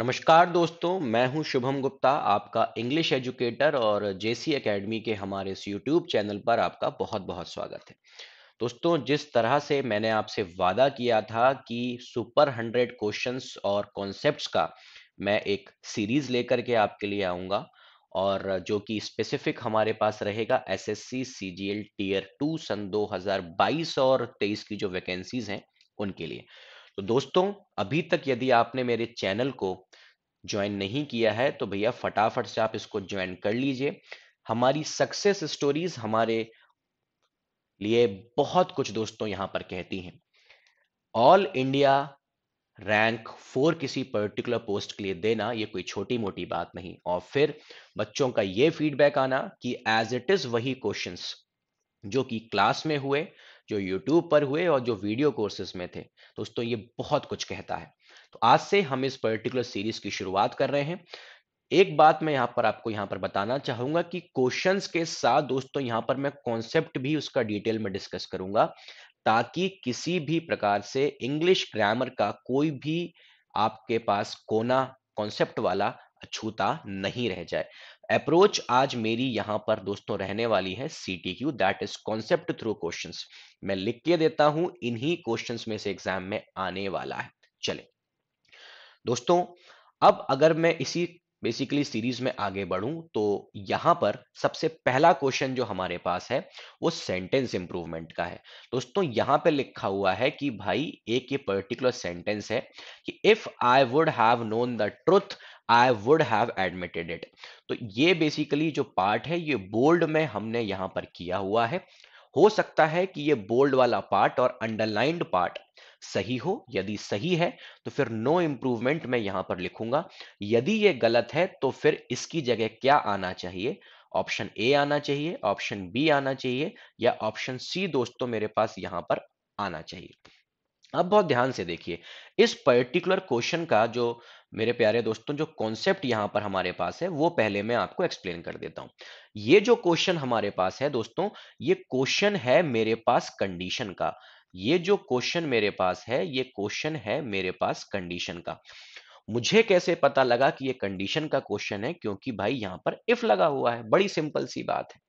नमस्कार दोस्तों मैं हूं शुभम गुप्ता आपका इंग्लिश एजुकेटर और जेसी एकेडमी के हमारे इस यूट्यूब चैनल पर आपका बहुत बहुत स्वागत है दोस्तों जिस तरह से मैंने आपसे वादा किया था कि सुपर हंड्रेड क्वेश्चंस और कॉन्सेप्ट्स का मैं एक सीरीज लेकर के आपके लिए आऊँगा और जो कि स्पेसिफिक हमारे पास रहेगा S G L tier two सन 2022 और 23 की जो वैकेंसीज हैं उनके लिए तो दोस्तों अभी तक यदि आपने मेरे चैनल को ज्वाइन नहीं किया है तो भैया फटाफट से आप इसको ज्वाइन कर लीजिए हमारी सक्सेस स्टोरीज हमारे लिए बहुत कुछ दोस्तों यहां पर कहती हैं ऑल इंडिया रैंक फोर किसी पर्टिकुलर पोस्ट के लिए देना ये कोई छोटी मोटी बात नहीं और फिर बच्चों का ये फीडबैक आना कि एज इट इज वही क्वेश्चंस जो कि क्लास में हुए जो यूट्यूब पर हुए और जो वीडियो कोर्सेज में थे दोस्तों तो ये बहुत कुछ कहता है तो आज से हम इस पर्टिकुलर सीरीज की शुरुआत कर रहे हैं एक बात मैं यहाँ पर आपको यहाँ पर बताना चाहूंगा कि क्वेश्चंस के साथ दोस्तों यहाँ पर मैं कॉन्सेप्ट भी उसका डिटेल में डिस्कस करूंगा ताकि किसी भी प्रकार से इंग्लिश ग्रामर का कोई भी आपके पास कोना कॉन्सेप्ट वाला अछूता नहीं रह जाए अप्रोच आज मेरी यहां पर दोस्तों रहने वाली है C T Q that is concept through question मैं लिख के देता हूं इन्हीं क्वेश्चन में से एग्जाम में आने वाला है चले दोस्तों अब अगर मैं इसी बेसिकली सीरीज में आगे बढ़ूं तो यहां पर सबसे पहला क्वेश्चन जो हमारे पास है वो सेंटेंस इंप्रूवमेंट का है दोस्तों यहां पे लिखा हुआ है कि भाई एक ये पर्टिकुलर सेंटेंस है कि if I would have known the truth I would have admitted it तो ये बेसिकली जो पार्ट है ये बोल्ड में हमने यहां पर किया हुआ है हो सकता है कि ये बोल्ड वाला पार्ट और अंडरलाइंड पार्ट सही हो यदि सही है तो फिर नो इम्प्रूवमेंट मैं यहां पर लिखूंगा यदि ये गलत है तो फिर इसकी जगह क्या आना चाहिए ऑप्शन ए आना चाहिए ऑप्शन बी आना चाहिए या ऑप्शन सी दोस्तों मेरे पास यहां पर आना चाहिए अब बहुत ध्यान से देखिए इस पर्टिकुलर क्वेश्चन का जो मेरे प्यारे दोस्तों जो कॉन्सेप्ट यहाँ पर हमारे पास है वो पहले मैं आपको एक्सप्लेन कर देता हूं ये जो क्वेश्चन हमारे पास है दोस्तों ये क्वेश्चन है मेरे पास कंडीशन का ये जो क्वेश्चन मेरे पास है ये क्वेश्चन है मेरे पास कंडीशन का मुझे कैसे पता लगा कि ये कंडीशन का क्वेश्चन है क्योंकि भाई यहां पर इफ लगा हुआ है बड़ी सिंपल सी बात है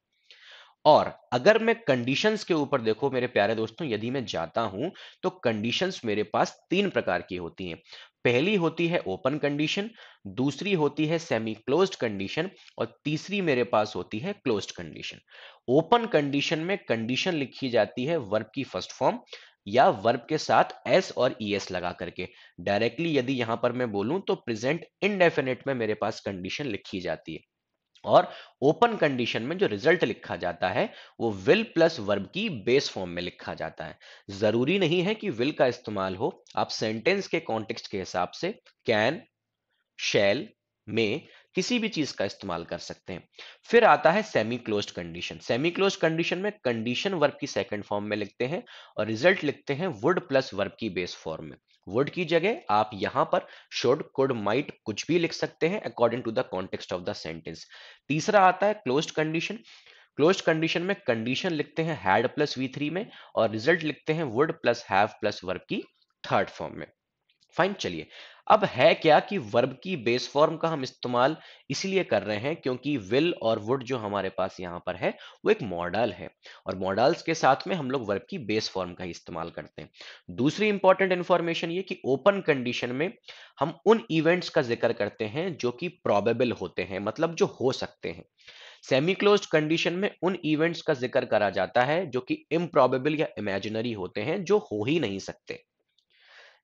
और अगर मैं कंडीशंस के ऊपर देखो मेरे प्यारे दोस्तों यदि मैं जाता हूं तो कंडीशंस मेरे पास तीन प्रकार की होती हैं पहली होती है ओपन कंडीशन दूसरी होती है सेमी क्लोज्ड कंडीशन और तीसरी मेरे पास होती है क्लोज्ड कंडीशन ओपन कंडीशन में कंडीशन लिखी जाती है वर्ब की फर्स्ट फॉर्म या वर्ब के साथ एस और ई एस लगा करके डायरेक्टली यदि यहां पर मैं बोलूं तो प्रेजेंट इनडेफिनेट में मेरे पास कंडीशन लिखी जाती है और ओपन कंडीशन में जो रिजल्ट लिखा जाता है वो विल प्लस वर्ब की बेस फॉर्म में लिखा जाता है जरूरी नहीं है कि विल का इस्तेमाल हो आप सेंटेंस के कॉन्टेक्स्ट के हिसाब से कैन शैल में किसी भी चीज का इस्तेमाल कर सकते हैं फिर आता है semi close condition semi close condition में कंडीशन वर्ब की सेकंड फॉर्म में लिखते हैं और रिजल्ट लिखते हैं वुड प्लस वर्ब की बेस फॉर्म में वुड की जगह आप यहां पर शुड कुड माइट कुछ भी लिख सकते हैं according to the context of the sentence तीसरा आता है क्लोज कंडीशन क्लोज कंडीशन में कंडीशन लिखते हैं हैड प्लस वी थ्री में और रिजल्ट लिखते हैं would plus have plus verb की थर्ड फॉर्म में फाइन चलिए अब है क्या कि वर्ब की बेस फॉर्म का हम इस्तेमाल इसलिए कर रहे हैं क्योंकि विल और वुड जो हमारे पास यहां पर है वो एक मॉडल है और मॉडल्स के साथ में हम लोग वर्ब की बेस फॉर्म का इस्तेमाल करते हैं दूसरी इंपॉर्टेंट इंफॉर्मेशन ये कि ओपन कंडीशन में हम उन इवेंट्स का जिक्र करते हैं जो कि प्रॉबेबल होते हैं मतलब जो हो सकते हैं सेमी क्लोज कंडीशन में उन इवेंट्स का जिक्र करा जाता है जो कि इम्प्रॉबेबल या इमेजिनरी होते हैं जो हो ही नहीं सकते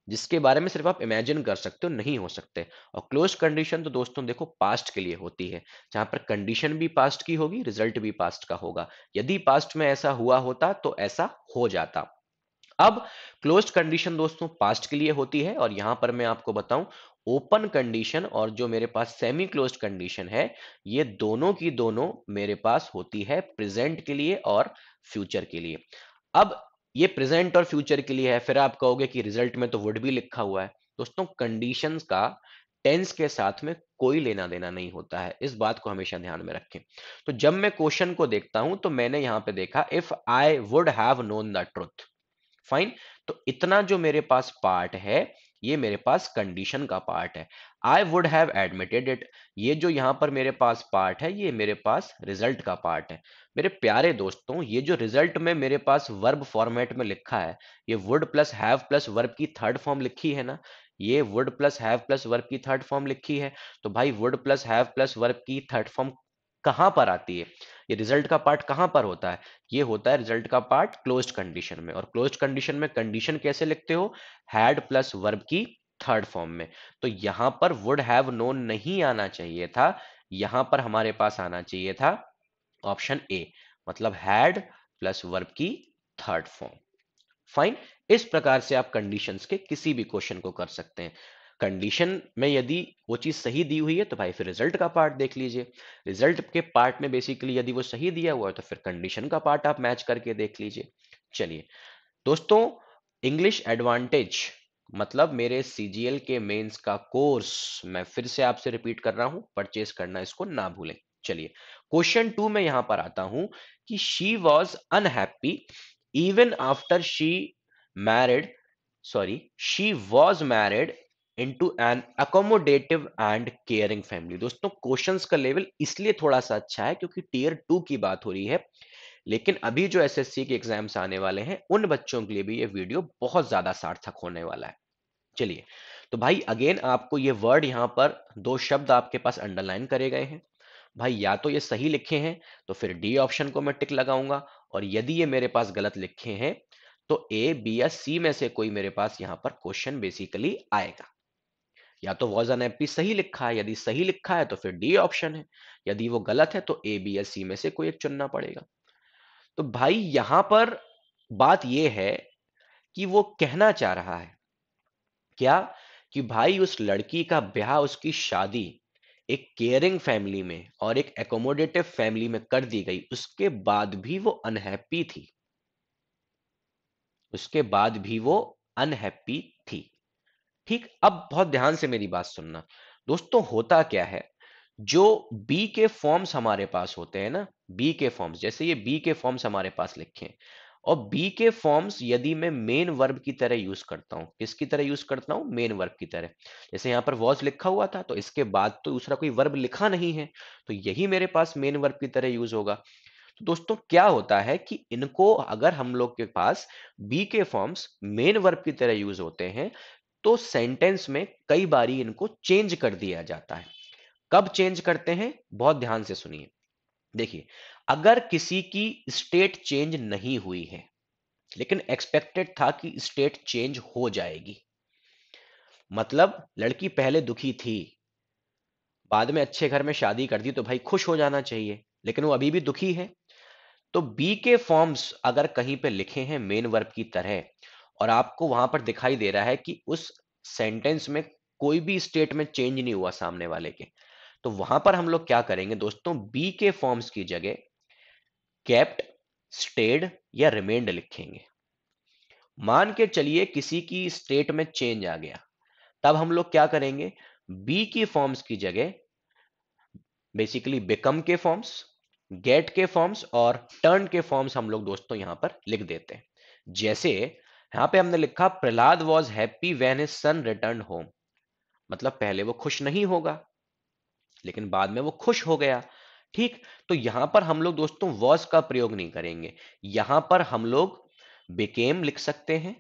जिसके बारे में सिर्फ आप इमेजिन कर सकते हो नहीं हो सकते और क्लोज कंडीशन तो दोस्तों देखो पास्ट के लिए होती है जहां पर कंडीशन भी पास्ट की होगी रिजल्ट भी पास्ट का होगा यदि पास्ट में ऐसा हुआ होता तो ऐसा हो जाता अब क्लोज कंडीशन दोस्तों पास्ट के लिए होती है और यहां पर मैं आपको बताऊं ओपन कंडीशन और जो मेरे पास सेमी क्लोज कंडीशन है ये दोनों की दोनों मेरे पास होती है प्रेजेंट के लिए और फ्यूचर के लिए अब ये प्रेजेंट और फ्यूचर के लिए है फिर आप कहोगे कि रिजल्ट में तो वुड भी लिखा हुआ है दोस्तों कंडीशंस का टेंस के साथ में कोई लेना देना नहीं होता है इस बात को हमेशा ध्यान में रखें तो जब मैं क्वेश्चन को देखता हूं तो मैंने यहां पे देखा if I would have known the truth fine तो इतना जो मेरे पास पार्ट है ये मेरे पास कंडीशन का पार्ट है I would have admitted it ये जो यहाँ पर मेरे पास पार्ट है ये मेरे पास रिजल्ट का पार्ट है मेरे प्यारे दोस्तों ये जो रिजल्ट में मेरे पास वर्ब फॉर्मेट में लिखा है ये would plus have plus verb की थर्ड फॉर्म लिखी है ना ये would plus have plus verb की थर्ड फॉर्म लिखी है तो भाई would plus have plus verb की थर्ड फॉर्म कहाँ पर आती है ये रिजल्ट का पार्ट कहां पर होता है ये होता है रिजल्ट का पार्ट क्लोज कंडीशन में और क्लोज कंडीशन में कंडीशन कैसे लिखते हो हैड प्लस वर्ब की थर्ड फॉर्म में तो यहां पर वुड हैव नोन नहीं आना चाहिए था यहां पर हमारे पास आना चाहिए था ऑप्शन ए मतलब हैड प्लस वर्ब की थर्ड फॉर्म फाइन इस प्रकार से आप कंडीशंस के किसी भी क्वेश्चन को कर सकते हैं कंडीशन में यदि वो चीज़ सही दी हुई है तो भाई फिर रिजल्ट का पार्ट देख लीजिए रिजल्ट के पार्ट में बेसिकली यदि वो सही दिया हुआ है तो फिर कंडीशन का पार्ट आप मैच करके देख लीजिए चलिए दोस्तों इंग्लिश एडवांटेज मतलब मेरे सीजीएल के मेंस का कोर्स मैं फिर से आपसे रिपीट कर रहा हूं परचेस करना इसको ना भूलें चलिए क्वेश्चन टू में यहां पर आता हूं कि she was unhappy even after she married sorry she was married into an accommodative and caring family दोस्तों क्वेश्चंस का लेवल इसलिए थोड़ा सा अच्छा है क्योंकि टीयर टू की बात हो रही है लेकिन अभी जो एस के एग्जाम्स आने वाले हैं उन बच्चों के लिए भी ये वीडियो बहुत ज्यादा सार्थक होने वाला है चलिए तो भाई अगेन आपको ये वर्ड यहाँ पर दो शब्द आपके पास अंडरलाइन करे गए हैं भाई या तो ये सही लिखे हैं तो फिर डी ऑप्शन को मैं टिक लगाऊंगा और यदि ये मेरे पास गलत लिखे हैं तो ए बी या सी में से कोई मेरे पास यहाँ पर क्वेश्चन बेसिकली आएगा या तो वॉज एन एपी सही लिखा है यदि सही लिखा है तो फिर डी ऑप्शन है यदि वो गलत है तो ए बी या सी में से कोई एक चुनना पड़ेगा तो भाई यहां पर बात यह है कि वो कहना चाह रहा है क्या कि भाई उस लड़की का ब्याह उसकी शादी एक केयरिंग फैमिली में और एक एकोमोडेटिव फैमिली में कर दी गई उसके बाद भी वो अनहैप्पी थी उसके बाद भी वो अनहैप्पी थी ठीक अब बहुत ध्यान से मेरी बात सुनना दोस्तों होता क्या है जो बी के फॉर्म्स हमारे पास होते हैं ना बी के फॉर्म्स जैसे ये बी के फॉर्म्स हमारे पास लिखे हैं और बी के फॉर्म्स यदि मैं मेन वर्ब की तरह यूज करता हूँ किसकी तरह यूज करता हूं मेन वर्ब की तरह जैसे यहां पर वॉज लिखा हुआ था तो इसके बाद तो दूसरा कोई वर्ब लिखा नहीं है तो यही मेरे पास मेन वर्ब की तरह यूज होगा तो दोस्तों क्या होता है कि इनको अगर हम लोग के पास बी के फॉर्म्स मेन वर्ब की तरह यूज होते हैं तो सेंटेंस में कई बारी इनको चेंज कर दिया जाता है कब चेंज करते हैं बहुत ध्यान से सुनिए देखिए अगर किसी की स्टेट चेंज नहीं हुई है लेकिन एक्सपेक्टेड था कि स्टेट चेंज हो जाएगी मतलब लड़की पहले दुखी थी बाद में अच्छे घर में शादी कर दी तो भाई खुश हो जाना चाहिए लेकिन वो अभी भी दुखी है तो बी के फॉर्म्स अगर कहीं पे लिखे हैं मेन वर्ब की तरह और आपको वहां पर दिखाई दे रहा है कि उस सेंटेंस में कोई भी स्टेटमेंट चेंज नहीं हुआ सामने वाले के तो वहां पर हम लोग क्या करेंगे दोस्तों बी के फॉर्म्स की जगह कैप्ट स्टेड या रिमेंड लिखेंगे मान के चलिए किसी की स्टेट में चेंज आ गया तब हम लोग क्या करेंगे बी की फॉर्म्स की जगह बेसिकली बिकम के फॉर्म्स गेट के फॉर्म्स और टर्न के फॉर्म्स हम लोग दोस्तों यहां पर लिख देते हैं जैसे यहां पे हमने लिखा Prahlad was happy when is son return home मतलब पहले वो खुश नहीं होगा लेकिन बाद में वो खुश हो गया ठीक तो यहां पर हम लोग दोस्तों वॉज का प्रयोग नहीं करेंगे यहां पर हम लोग बिकेम लिख सकते हैं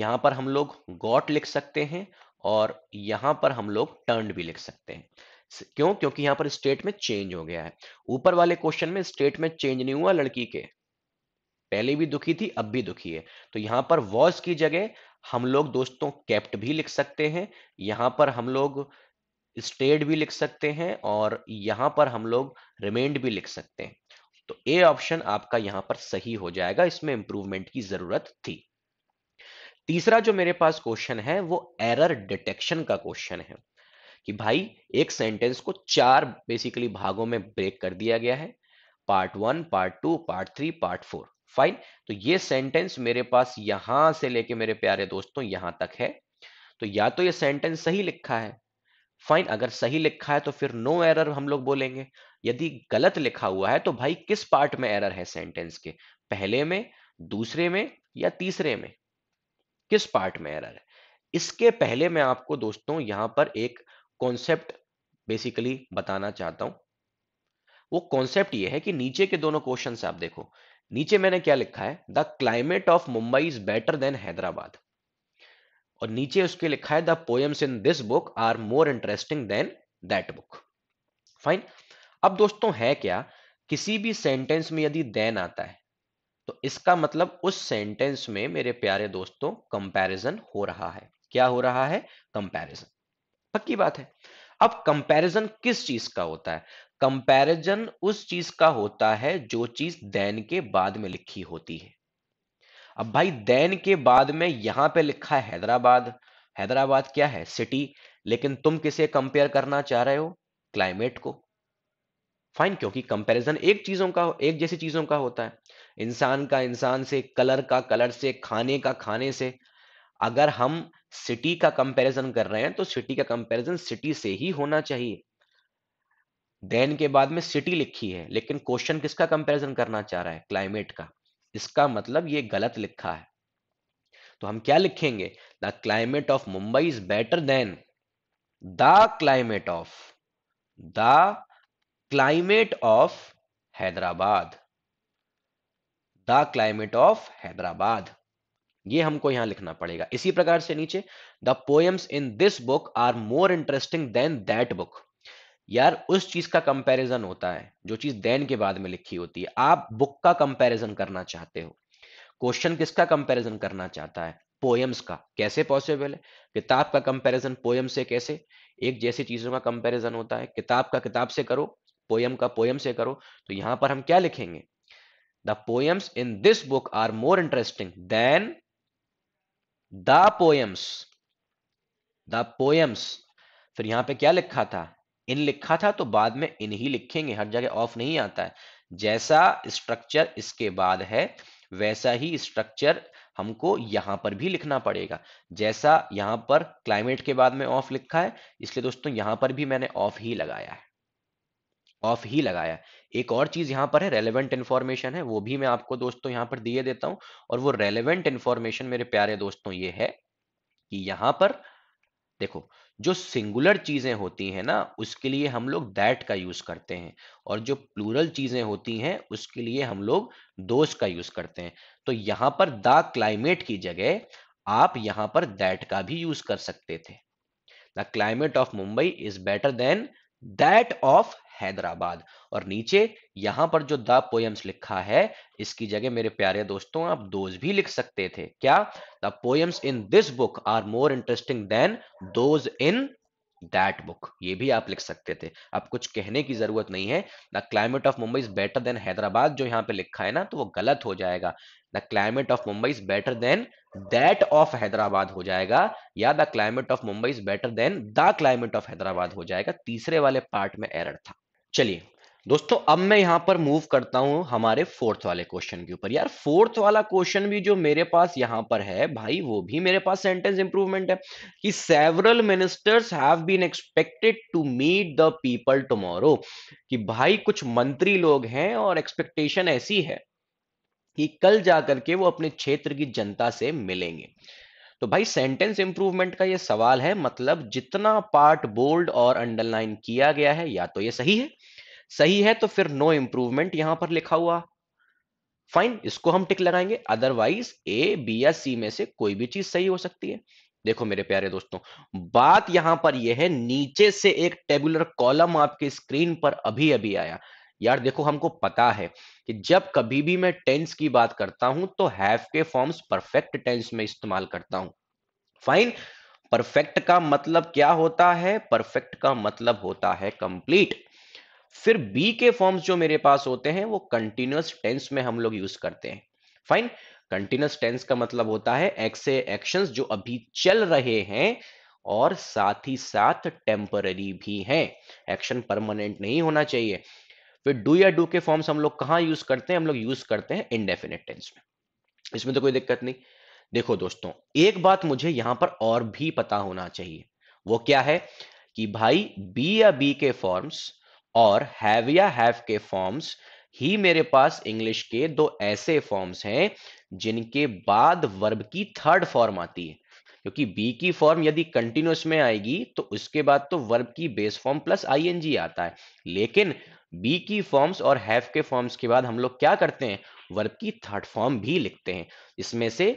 यहां पर हम लोग गॉट लिख सकते हैं और यहां पर हम लोग टर्न भी लिख सकते हैं क्यों क्योंकि यहां पर स्टेट में चेंज हो गया है ऊपर वाले क्वेश्चन में स्टेट में चेंज नहीं हुआ लड़की के पहले भी दुखी थी अब भी दुखी है तो यहां पर वॉज की जगह हम लोग दोस्तों कैप्ट भी लिख सकते हैं यहां पर हम लोग स्टेड भी लिख सकते हैं और यहां पर हम लोग रिमेंड भी लिख सकते हैं तो ए ऑप्शन आपका यहां पर सही हो जाएगा इसमें इंप्रूवमेंट की जरूरत थी तीसरा जो मेरे पास क्वेश्चन है वो एरर डिटेक्शन का क्वेश्चन है कि भाई एक सेंटेंस को चार बेसिकली भागों में ब्रेक कर दिया गया है part one part two part three part four fine तो ये सेंटेंस मेरे पास यहां से लेके मेरे प्यारे दोस्तों यहां तक है तो या तो ये सेंटेंस सही लिखा है फाइन अगर सही लिखा है तो फिर नो एरर हम लोग बोलेंगे यदि गलत लिखा हुआ है तो भाई किस पार्ट में एरर है सेंटेंस के पहले में दूसरे में या तीसरे में किस पार्ट में एरर है इसके पहले मैं आपको दोस्तों यहां पर एक कॉन्सेप्ट बेसिकली बताना चाहता हूं वो कॉन्सेप्ट ये है कि नीचे के दोनों क्वेश्चन आप देखो नीचे मैंने क्या लिखा है the climate of Mumbai is better than Hyderabad और नीचे उसके लिखा है the poems in this book are more interesting than that book fine अब दोस्तों है क्या किसी भी सेंटेंस में यदि देन आता है तो इसका मतलब उस सेंटेंस में मेरे प्यारे दोस्तों कंपैरिजन हो रहा है क्या हो रहा है कंपैरिजन पक्की बात है अब कंपैरिजन किस चीज का होता है कंपैरिजन उस चीज का होता है जो चीज दैन के बाद में लिखी होती है अब भाई दैन के बाद में यहां पे लिखा है हैदराबाद हैदराबाद क्या है सिटी लेकिन तुम किसे कंपेयर करना चाह रहे हो क्लाइमेट को फाइन क्योंकि कंपैरिजन एक चीजों का एक जैसी चीजों का होता है इंसान का इंसान से कलर का कलर से खाने का खाने से अगर हम सिटी का कंपैरिजन कर रहे हैं तो सिटी का कंपैरिजन सिटी से ही होना चाहिए देन के बाद में सिटी लिखी है लेकिन क्वेश्चन किसका कंपैरिजन करना चाह रहा है क्लाइमेट का इसका मतलब ये गलत लिखा है तो हम क्या लिखेंगे the climate of Mumbai is better than the climate of the climate of Hyderabad the climate of Hyderabad ये हमको यहां लिखना पड़ेगा इसी प्रकार से नीचे the poems in this book are more interesting than that book यार उस चीज का कंपैरिजन होता है जो चीज देन के बाद में लिखी होती है आप बुक का कंपैरिजन करना चाहते हो क्वेश्चन किसका कंपैरिजन करना चाहता है पोएम्स का कैसे पॉसिबल है किताब का कंपैरिजन पोएम से कैसे एक जैसी चीजों का कंपैरिजन होता है किताब का किताब से करो पोएम का पोएम से करो तो यहां पर हम क्या लिखेंगे the poems in this book are more interesting than the poems the poems फिर यहां पे क्या लिखा था इन लिखा था तो बाद में इन ही लिखेंगे हर जगह ऑफ नहीं आता है जैसा स्ट्रक्चर इसके बाद है वैसा ही स्ट्रक्चर हमको यहां पर भी लिखना पड़ेगा जैसा यहां पर क्लाइमेट के बाद में ऑफ लिखा है इसलिए दोस्तों यहां पर भी मैंने ऑफ ही लगाया है ऑफ ही लगाया एक और चीज यहां पर है रेलेवेंट इंफॉर्मेशन है वो भी मैं आपको दोस्तों यहां पर दिए देता हूं और वो रेलेवेंट इंफॉर्मेशन मेरे प्यारे दोस्तों ये है कि यहां पर देखो जो सिंगुलर चीजें होती हैं ना उसके लिए हम लोग दैट का यूज करते हैं और जो प्लूरल चीजें होती हैं उसके लिए हम लोग दोष का यूज करते हैं तो यहां पर द क्लाइमेट की जगह आप यहां पर दैट का भी यूज कर सकते थे the climate of Mumbai is better than that of Hyderabad और नीचे यहां पर जो द पोएम्स लिखा है इसकी जगह मेरे प्यारे दोस्तों आप दोज भी लिख सकते थे क्या the poems in this book are more interesting than those in that book ये भी आप लिख सकते थे अब कुछ कहने की जरूरत नहीं है the climate of Mumbai is better than Hyderabad जो यहाँ पे लिखा है ना तो वो गलत हो जाएगा the climate of Mumbai is better than that of Hyderabad हो जाएगा या the climate of Mumbai is better than the climate of Hyderabad हो जाएगा तीसरे वाले पार्ट में एरर था चलिए दोस्तों अब मैं यहां पर मूव करता हूं हमारे फोर्थ वाले क्वेश्चन के ऊपर यार फोर्थ वाला क्वेश्चन भी जो मेरे पास यहां पर है भाई वो भी मेरे पास सेंटेंस इंप्रूवमेंट है कि several ministers have been expected to meet the people tomorrow कि भाई कुछ मंत्री लोग हैं और एक्सपेक्टेशन ऐसी है कि कल जाकर के वो अपने क्षेत्र की जनता से मिलेंगे तो भाई सेंटेंस इंप्रूवमेंट का ये सवाल है मतलब जितना पार्ट बोल्ड और अंडरलाइन किया गया है या तो ये सही है सही है तो फिर नो इंप्रूवमेंट यहां पर लिखा हुआ फाइन इसको हम टिक लगाएंगे अदरवाइज ए बी या सी में से कोई भी चीज सही हो सकती है देखो मेरे प्यारे दोस्तों बात यहां पर यह है नीचे से एक टेबुलर कॉलम आपके स्क्रीन पर अभी अभी आया यार देखो हमको पता है कि जब कभी भी मैं टेंस की बात करता हूं तो हैव के फॉर्म्स परफेक्ट टेंस में इस्तेमाल करता हूं फाइन परफेक्ट का मतलब क्या होता है परफेक्ट का मतलब होता है कंप्लीट फिर बी के फॉर्म्स जो मेरे पास होते हैं वो कंटिन्यूस टेंस में हम लोग यूज करते हैं फाइन कंटिन्यूस टेंस का मतलब होता है ऐसे एक्शंस जो अभी चल रहे हैं और साथ ही साथ टेम्पररी भी हैं एक्शन परमानेंट नहीं होना चाहिए फिर डू या डू के फॉर्म्स हम लोग कहाँ यूज करते हैं हम लोग यूज करते हैं इनडेफिनेट टेंस में इसमें तो कोई दिक्कत नहीं देखो दोस्तों एक बात मुझे यहां पर और भी पता होना चाहिए वो क्या है कि भाई बी या बी के फॉर्म्स और हैव या हैव के फॉर्म्स ही मेरे पास इंग्लिश के दो ऐसे फॉर्म्स हैं जिनके बाद वर्ब की थर्ड फॉर्म आती है क्योंकि बी की फॉर्म यदि कंटिन्यूस में आएगी तो उसके बाद तो वर्ब की बेस फॉर्म प्लस आईएनजी आता है लेकिन बी की फॉर्म्स और हैव के फॉर्म्स के बाद हम लोग क्या करते हैं वर्ब की थर्ड फॉर्म भी लिखते हैं इसमें से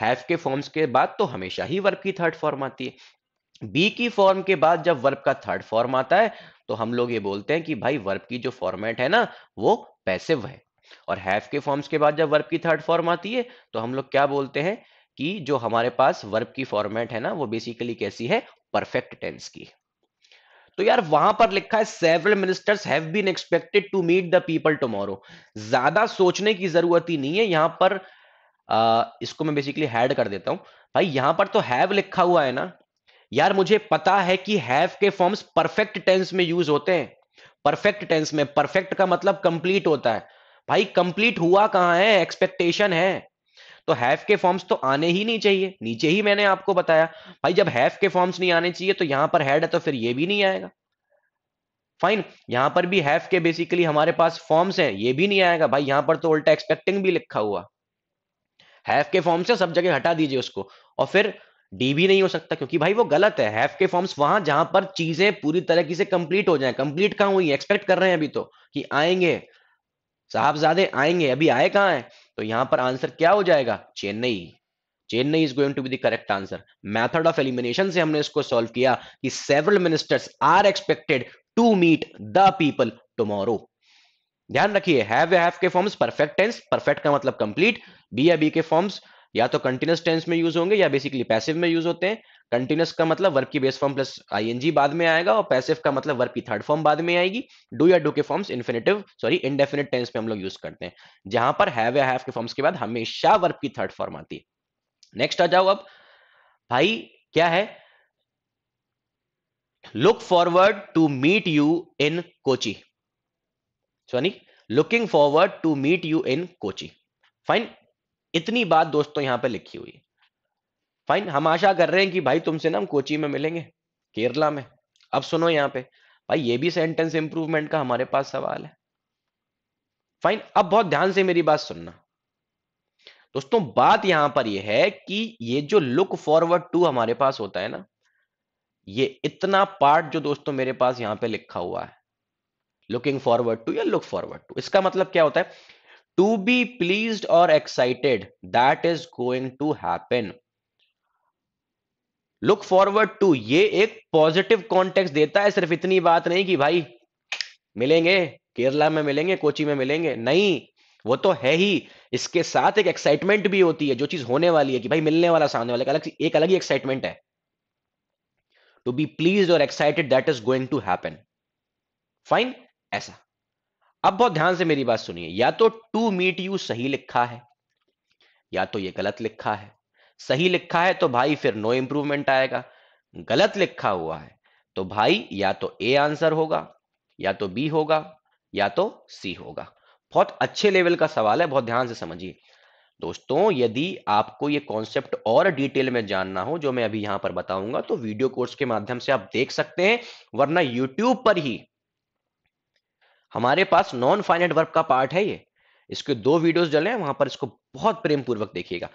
हैव के फॉर्म्स के बाद तो हमेशा ही वर्ब की थर्ड फॉर्म आती है बी की फॉर्म के बाद जब वर्ब का थर्ड फॉर्म आता है तो हम लोग ये बोलते हैं कि भाई वर्ब की जो फॉर्मेट है ना वो पैसिव है और हैव के फॉर्म्स के बाद जब वर्ब की थर्ड फॉर्म आती है तो हम लोग क्या बोलते हैं कि जो हमारे पास वर्ब की फॉर्मेट है ना वो बेसिकली कैसी है परफेक्ट टेंस की तो यार वहां पर लिखा है several ministers have been expected to meet the people tomorrow ज्यादा सोचने की जरूरत ही नहीं है यहां पर आ, इसको मैं बेसिकली हैड कर देता हूं भाई यहां पर तो हैव लिखा हुआ है ना यार मुझे पता है कि हैव के फॉर्म्स परफेक्ट टेंस में यूज होते हैं परफेक्ट टेंस में परफेक्ट का मतलब कंप्लीट होता है भाई कंप्लीट हुआ कहां है एक्सपेक्टेशन है तो हैव के फॉर्म्स तो आने ही नहीं चाहिए नीचे ही मैंने आपको बताया भाई जब हैव के फॉर्म्स नहीं आने चाहिए तो यहां पर हैड है तो फिर ये भी नहीं आएगा फाइन यहां पर भी हैव के बेसिकली हमारे पास फॉर्म्स हैं ये भी नहीं आएगा भाई यहां पर तो उल्टा एक्सपेक्टिंग भी लिखा हुआ हैव के फॉर्म से सब जगह हटा दीजिए उसको और फिर डी भी नहीं हो सकता क्योंकि भाई वो गलत है हैफ के फॉर्म्स वहां जहां पर चीजें पूरी तरह से कंप्लीट हो जाए कंप्लीट कहां हुई एक्सपेक्ट कर रहे हैं अभी तो कि आएंगे साहबजादे आएंगे अभी आए कहां है तो यहां पर आंसर क्या हो जाएगा Chennai Chennai is going to be the correct answer method of elimination से हमने इसको सॉल्व किया कि several ministers are expected to meet the people tomorrow ध्यान रखिए हैव हैव के फॉर्म्स परफेक्ट टेंस परफेक्ट का मतलब कंप्लीट बी या बी के फॉर्म्स या तो कंटिन्यूस टेंस में यूज होंगे या बेसिकली पैसिव में यूज होते हैं कंटिन्यूस का मतलब वर्क की बेस फॉर्म प्लस आईएनजी बाद में आएगा और पैसिव का मतलब वर्क की थर्ड फॉर्म बाद में आएगी डू या डू के forms infinitive sorry indefinite tense में हम लोग यूज करते हैं जहां पर हैव या हैव के फॉर्म्स के बाद हमेशा वर्क की थर्ड फॉर्म आती है नेक्स्ट आ जाओ अब भाई क्या है look forward to meet you in Kochi sorry looking forward to meet you in Kochi fine इतनी बात दोस्तों यहां पर लिखी हुई फाइन हम आशा कर रहे हैं कि भाई तुमसे ना हम कोची में मिलेंगे केरला में अब सुनो यहां पे भाई ये भी सेंटेंस इंप्रूवमेंट का हमारे पास सवाल है फाइन अब बहुत ध्यान से मेरी बात सुनना दोस्तों बात यहां पर यह है कि ये जो लुक फॉरवर्ड टू हमारे पास होता है ना ये इतना पार्ट जो दोस्तों मेरे पास यहां पे लिखा हुआ है लुकिंग फॉरवर्ड टू या लुक फॉरवर्ड टू इसका मतलब क्या होता है टू बी प्लीज और excited that is going to happen look forward to ये एक पॉजिटिव कॉन्टेक्स्ट देता है सिर्फ इतनी बात नहीं कि भाई मिलेंगे केरला में मिलेंगे कोची में मिलेंगे नहीं वो तो है ही इसके साथ एक एक्साइटमेंट भी होती है जो चीज होने वाली है कि भाई मिलने वाला सामने वाले अलग एक अलग ही एक्साइटमेंट है टू बी प्लीज और excited that is going to happen fine ऐसा अब बहुत ध्यान से मेरी बात सुनिए या तो टू मीट यू सही लिखा है या तो ये गलत लिखा है सही लिखा है तो भाई फिर नो इंप्रूवमेंट आएगा गलत लिखा हुआ है तो भाई या तो ए आंसर होगा या तो बी होगा या तो सी होगा बहुत अच्छे लेवल का सवाल है बहुत ध्यान से समझिए दोस्तों यदि आपको ये कॉन्सेप्ट और डिटेल में जानना हो जो मैं अभी यहां पर बताऊंगा तो वीडियो कोर्स के माध्यम से आप देख सकते हैं वरना यूट्यूब पर ही हमारे पास नॉन फाइनेट वर्क का पार्ट है ये इसके दो वीडियोस जले हैं वहां पर इसको बहुत प्रेम पूर्वक देखिएगा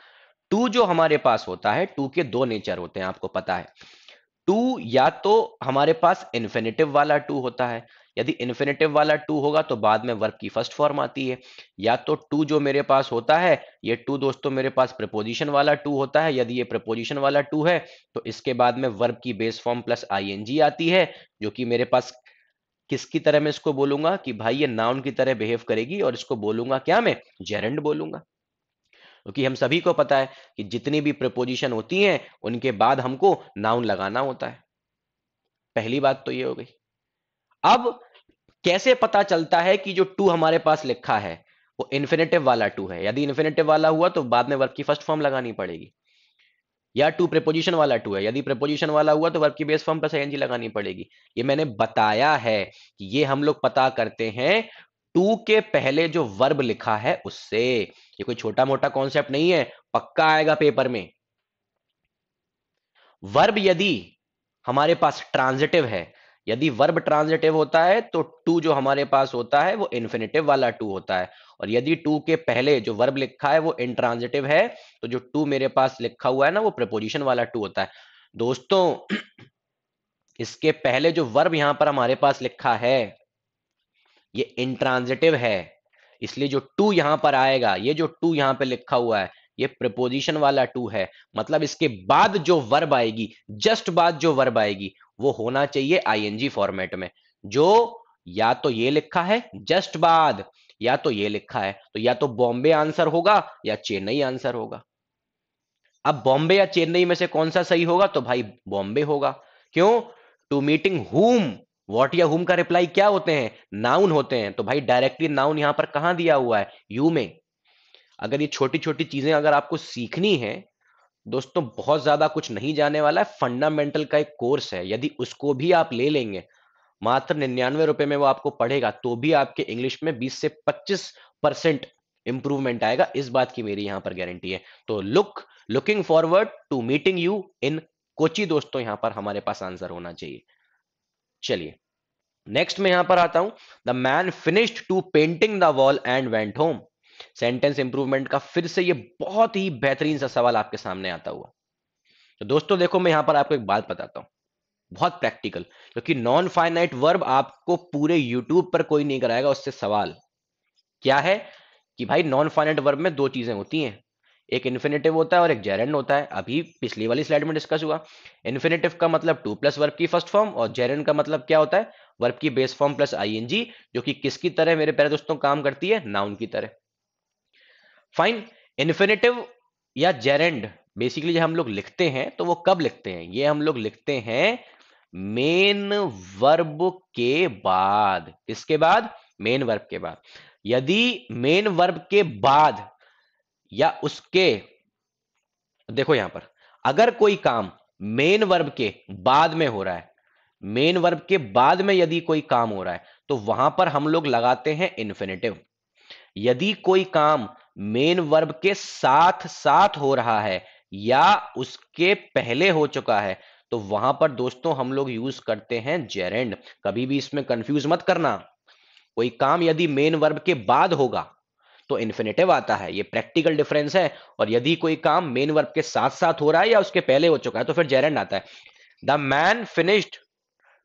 टू जो हमारे पास होता है टू के दो नेचर होते हैं आपको पता है टू या तो हमारे पास इन्फिनेटिव वाला टू होता है यदि इन्फिनेटिव वाला टू होगा तो बाद में वर्क की फर्स्ट फॉर्म आती है या तो टू जो मेरे पास होता है ये टू दोस्तों मेरे पास प्रपोजिशन वाला टू होता है यदि ये प्रपोजिशन वाला टू है तो इसके बाद में वर्क की बेस फॉर्म प्लस आई आती है जो कि मेरे पास किसकी तरह मैं इसको बोलूंगा कि भाई ये नाउन की तरह बिहेव करेगी और इसको बोलूंगा क्या मैं जेरेंड बोलूंगा क्योंकि तो हम सभी को पता है कि जितनी भी प्रपोजिशन होती हैं उनके बाद हमको नाउन लगाना होता है पहली बात तो ये हो गई अब कैसे पता चलता है कि जो टू हमारे पास लिखा है वो इन्फिनेटिव वाला टू है यदि इन्फिनेटिव वाला हुआ तो बाद में वर्क की फर्स्ट फॉर्म लगानी पड़ेगी या टू प्रपोजिशन वाला टू है यदि प्रपोजिशन वाला हुआ तो वर्ब की बेस फॉर्म प्लस सी लगानी पड़ेगी ये मैंने बताया है कि ये हम लोग पता करते हैं टू के पहले जो वर्ब लिखा है उससे ये कोई छोटा मोटा कॉन्सेप्ट नहीं है पक्का आएगा पेपर में वर्ब यदि हमारे पास ट्रांजिटिव है यदि वर्ब ट्रांजिटिव होता है तो टू जो हमारे पास होता है वो इन्फिनेटिव वाला टू होता है और यदि टू के पहले जो वर्ब लिखा है वो इंट्रांजिटिव है तो जो टू मेरे पास लिखा हुआ है ना वो प्रपोजिशन वाला टू होता है दोस्तों इसके पहले जो वर्ब यहां पर हमारे पास लिखा है ये इंट्रांजिटिव है इसलिए जो टू यहां पर आएगा ये जो टू यहां पर लिखा हुआ है ये प्रपोजिशन वाला टू है मतलब इसके बाद जो वर्ब आएगी जस्ट बाद जो वर्ब आएगी वो होना चाहिए आईएनजी फॉर्मेट में जो या तो ये लिखा है जस्ट बाद या तो ये लिखा है तो या तो बॉम्बे आंसर होगा या चेन्नई आंसर होगा अब बॉम्बे या चेन्नई में से कौन सा सही होगा तो भाई बॉम्बे होगा क्यों टू मीटिंग हुम वॉट या हुम का रिप्लाई क्या होते हैं नाउन होते हैं तो भाई डायरेक्टली नाउन यहां पर कहां दिया हुआ है यू में अगर ये छोटी छोटी चीजें अगर आपको सीखनी है दोस्तों बहुत ज्यादा कुछ नहीं जाने वाला है फंडामेंटल का एक कोर्स है यदि उसको भी आप ले लेंगे मात्र निन्यानवे रुपए में वो आपको पढ़ेगा तो भी आपके इंग्लिश में 20 से 25 परसेंट इंप्रूवमेंट आएगा इस बात की मेरी यहां पर गारंटी है तो look looking forward to meeting you in Kochi दोस्तों यहां पर हमारे पास आंसर होना चाहिए चलिए नेक्स्ट में यहां पर आता हूं the man finished to painting the wall and went home sentence improvement का फिर से ये बहुत ही बेहतरीन सा सवाल आपके सामने आता हुआ तो दोस्तों देखो मैं यहां पर आपको एक बात बताता हूं बहुत प्रैक्टिकल क्योंकि नॉन फाइनाइट वर्ब आपको पूरे यूट्यूब पर कोई नहीं कराएगा उससे सवाल क्या है कि भाई नॉन फाइनाइट वर्ब में दो चीजें होती हैं एक इन्फिनेटिव होता है और एक जेरेंड होता है अभी पिछली वाली स्लाइड में डिस्कस हुआ इन्फिनेटिव का मतलब टू प्लस वर्ब की फर्स्ट फॉर्म और जेरेंड का मतलब क्या होता है वर्ब की बेस फॉर्म प्लस आईएनजी जो कि किसकी तरह मेरे प्यारे दोस्तों काम करती है नाउन की तरह फाइन इन्फिनेटिव या जेरेंड बेसिकली जब हम लोग लिखते हैं तो वो कब लिखते हैं ये हम लोग लिखते हैं मेन वर्ब के बाद किसके बाद मेन वर्ब के बाद यदि मेन वर्ब के बाद या उसके देखो यहां पर अगर कोई काम मेन वर्ब के बाद में हो रहा है मेन वर्ब के बाद में यदि कोई काम हो रहा है तो वहां पर हम लोग लगाते हैं इन्फिनेटिव यदि कोई काम मेन वर्ब के साथ साथ हो रहा है या उसके पहले हो चुका है तो वहां पर दोस्तों हम लोग यूज करते हैं जेरेंड कभी भी इसमें कंफ्यूज मत करना कोई काम यदि मेन वर्ब के बाद होगा तो इन्फिनेटिव आता है ये प्रैक्टिकल डिफरेंस है और यदि कोई काम मेन वर्ब के साथ साथ हो रहा है या उसके पहले हो चुका है तो फिर जेरेंड आता है the man finished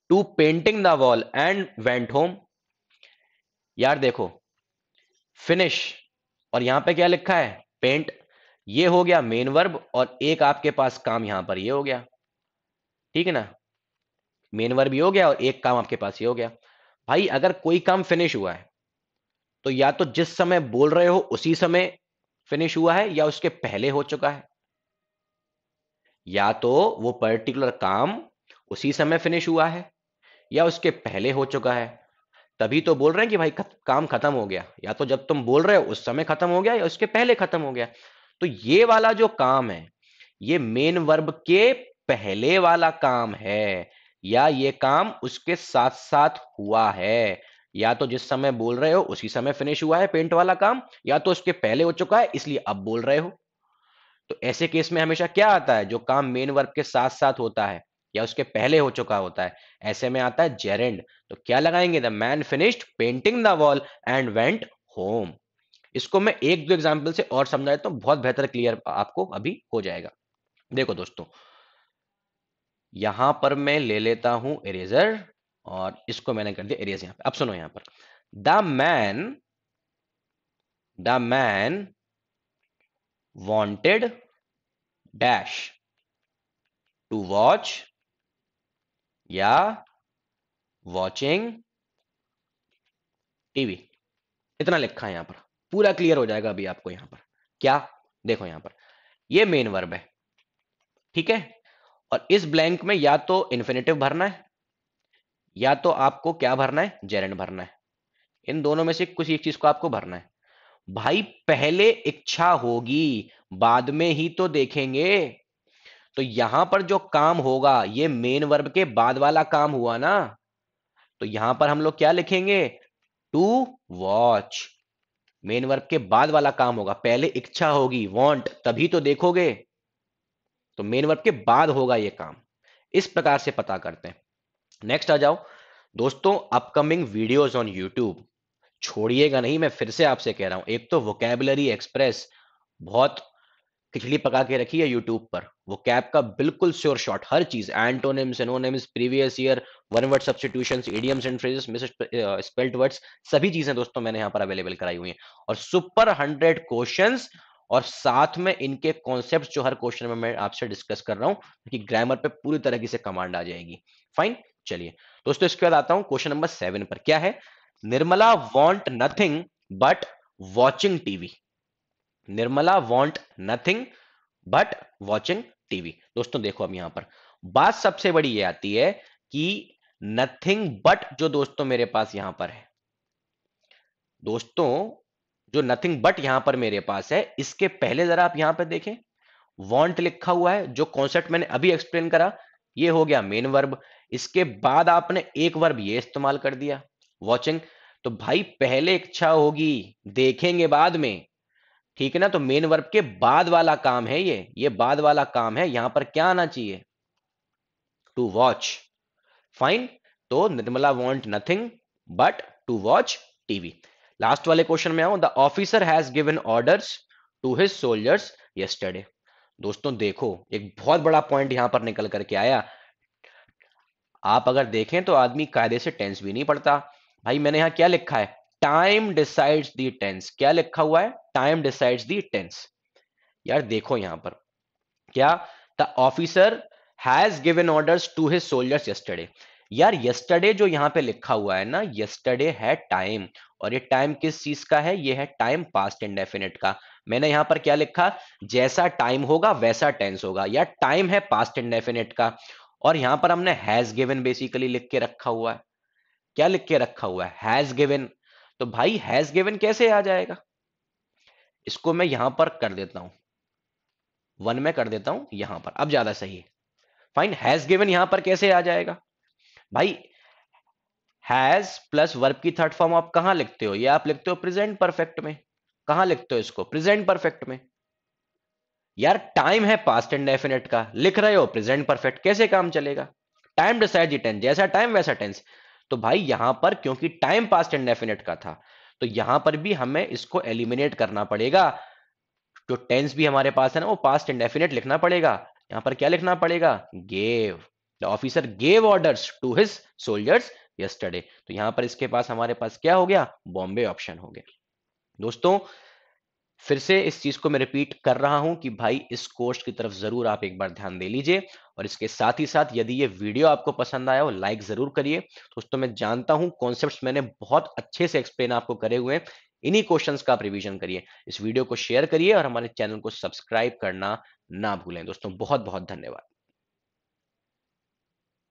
to painting the wall and went home यार देखो फिनिश और यहां पे क्या लिखा है पेंट ये हो गया मेन वर्ब और एक आपके पास काम यहां पर ये हो गया ठीक है ना मेन वर्ब ही हो गया और एक काम आपके पास ही हो गया भाई अगर कोई काम फिनिश हुआ है तो या तो जिस समय बोल रहे हो उसी समय फिनिश हुआ है या उसके पहले हो चुका है या तो वो पर्टिकुलर काम उसी समय फिनिश हुआ है या उसके पहले हो चुका है तभी तो बोल रहे हैं कि भाई काम खत्म हो गया या तो जब तुम बोल रहे हो उस समय खत्म हो गया या उसके पहले खत्म हो गया तो ये वाला जो काम है ये मेन वर्ब के पहले वाला काम है या ये काम उसके साथ साथ हुआ है या तो जिस समय बोल रहे हो उसी समय फिनिश हुआ है पेंट वाला काम या तो उसके पहले हो चुका है इसलिए अब बोल रहे हो तो ऐसे केस में हमेशा क्या आता है जो काम मेन वर्क के साथ साथ होता है या उसके पहले हो चुका होता है ऐसे में आता है जेरेंड तो क्या लगाएंगे the man finished painting the wall and went home इसको मैं एक दो एग्जाम्पल से और समझा देता बहुत बेहतर क्लियर आपको अभी हो जाएगा देखो दोस्तों यहां पर मैं ले लेता हूं इरेजर और इसको मैंने कर दिया इरेज यहां पे अब सुनो यहां पर the man the man wanted dash to watch या वॉचिंग टीवी इतना लिखा है यहां पर पूरा क्लियर हो जाएगा अभी आपको यहां पर क्या देखो यहां पर ये मेन वर्ब है ठीक है और इस ब्लैंक में या तो इन्फिनेटिव भरना है या तो आपको क्या भरना है जेरेंड भरना है इन दोनों में से कुछ एक चीज को आपको भरना है भाई पहले इच्छा होगी बाद में ही तो देखेंगे तो यहां पर जो काम होगा ये मेन वर्ब के बाद वाला काम हुआ ना तो यहां पर हम लोग क्या लिखेंगे टू वॉच मेन वर्ब के बाद वाला काम होगा पहले इच्छा होगी वॉन्ट तभी तो देखोगे तो मेन वर्ब के बाद होगा ये काम इस प्रकार से पता करते हैं नेक्स्ट आ जाओ दोस्तों अपकमिंग वीडियोस ऑन यूट्यूब छोड़िएगा नहीं मैं फिर से आपसे कह रहा हूं एक तो वोकेबलरी एक्सप्रेस बहुत खिचड़ी पका के रखी है यूट्यूब पर वो कैप का बिल्कुल श्योर शॉट हर चीज antonyms anonyms previous year one word substitution idioms and phrases misspelled words सभी चीजें दोस्तों मैंने यहां पर अवेलेबल कराई हुई हैं और सुपर हंड्रेड क्वेश्चंस और साथ में इनके कॉन्सेप्ट जो हर क्वेश्चन में मैं आपसे डिस्कस कर रहा हूं क्योंकि ग्रामर पे पूरी तरह से कमांड आ जाएगी फाइन चलिए दोस्तों इसके बाद आता हूं क्वेश्चन नंबर सेवन पर क्या है Nirmala want nothing but watching TV Nirmala want nothing but watching TV दोस्तों देखो अब यहां पर बात सबसे बड़ी ये आती है कि नथिंग बट जो दोस्तों मेरे पास यहां पर है दोस्तों जो नथिंग बट यहां पर मेरे पास है इसके पहले जरा आप यहां पर देखें वॉन्ट लिखा हुआ है जो कॉन्सेप्ट मैंने अभी एक्सप्लेन करा ये हो गया मेन वर्ब इसके बाद आपने एक वर्ब ये इस्तेमाल कर दिया वॉचिंग तो भाई पहले इच्छा होगी देखेंगे बाद में ठीक है ना तो मेन वर्ब के बाद वाला काम है ये ये बाद वाला काम है यहां पर क्या आना चाहिए टू वॉच फाइन तो Nirmala want nothing but to watch TV last वाले क्वेश्चन में आओ the officer has given orders to his soldiers yesterday दोस्तों देखो एक बहुत बड़ा पॉइंट यहां पर निकल करके आया आप अगर देखें तो आदमी कायदे से टेंस भी नहीं पढ़ता भाई मैंने यहां क्या लिखा है टाइम डिसाइड्स दी टेंस क्या लिखा हुआ है टाइम डिसाइड्स दी टेंस यार देखो यहां पर क्या the officer has given orders to his soldiers yesterday यार यस्टरडे जो यहाँ पे लिखा हुआ है ना यस्टरडे है टाइम और ये टाइम किस चीज का है ये है टाइम पास्ट इंडेफिनेट का मैंने यहां पर क्या लिखा जैसा टाइम होगा वैसा टेंस होगा या टाइम है पास्ट इंडेफिनेट का और यहां पर हमने हैज गिवन बेसिकली लिख के रखा हुआ है क्या लिख के रखा हुआ है हैज गिवन तो भाई हैज गिवन कैसे आ जाएगा इसको मैं यहां पर कर देता हूं वन में कर देता हूं यहां पर अब ज्यादा सही है फाइन हैज गिवन यहां पर कैसे आ जाएगा भाई हैज प्लस वर्ब की थर्ड फॉर्म आप कहां लिखते हो ये आप लिखते हो प्रेजेंट परफेक्ट में कहां लिखते हो इसको प्रेजेंट परफेक्ट में यार टाइम है पास्ट एंड डेफिनेट का लिख रहे हो प्रेजेंट परफेक्ट कैसे काम चलेगा टाइम डिसाइड टेंस जैसा टाइम वैसा टेंस तो भाई यहां पर क्योंकि टाइम पास्ट एंड डेफिनेट का था तो यहां पर भी हमें इसको एलिमिनेट करना पड़ेगा जो टेंस भी हमारे पास है ना वो पास्ट इंडेफिनेट लिखना पड़ेगा यहां पर क्या लिखना पड़ेगा gave the officer gave orders to his soldiers yesterday तो यहां पर इसके पास हमारे पास क्या हो गया बॉम्बे ऑप्शन हो गया दोस्तों फिर से इस चीज को मैं रिपीट कर रहा हूं कि भाई इस कोर्स की तरफ जरूर आप एक बार ध्यान दे लीजिए और इसके साथ ही साथ यदि ये वीडियो आपको पसंद आया हो लाइक जरूर करिए दोस्तों मैं जानता हूं कॉन्सेप्ट मैंने बहुत अच्छे से एक्सप्लेन आपको करे हुए हैं इन्हीं क्वेश्चन का आप रिविजन करिए इस वीडियो को शेयर करिए और हमारे चैनल को सब्सक्राइब करना ना भूलें दोस्तों बहुत बहुत धन्यवाद